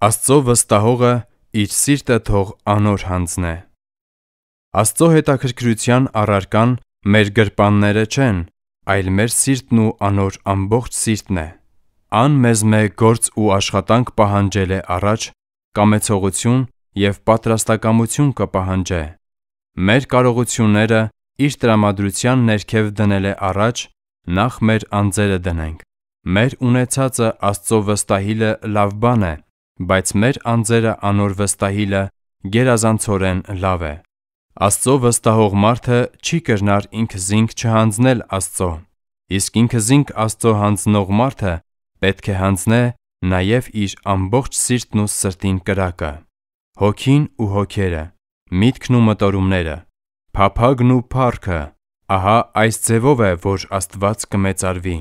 Աստծո վստահողը իր սիրտը թող անոր հանձնե։ Աստծո հետաքրքրության առարկան մեր գրպանները չեն, այլ մեր սիրտն ու անոր ամբողջ սիրտն է։ Ան մեզ մե գործ ու աշխատանք պահանջել է առաջ, կամեցողություն եւ պատրաստակամություն կպահանջե։ Մեր կարողությունները իր տրամադրության ներքև դնել է առաջ, նախ մեր անձերը դնենք։ Մեր ունեցածը Աստծո վստահիլը լավ բան է, բայց մեր անձերը անոր վստահիլը գերազանցորեն լավ է։ Աստծո վստահող մարդը չի կրնար ինքը զինք չհանձնել Աստծո, իսկ ինքը զինք Աստծո հանձնող մարդը պետք է հանձնե նաև իր ամբողջ սիրտն ու սրտին կրակը, հոգին ու հոգերը, միտքն ու մտորումները, փափագն ու փառքը։ Ահա այս ձևով է, որ Աստված կմեծարվի։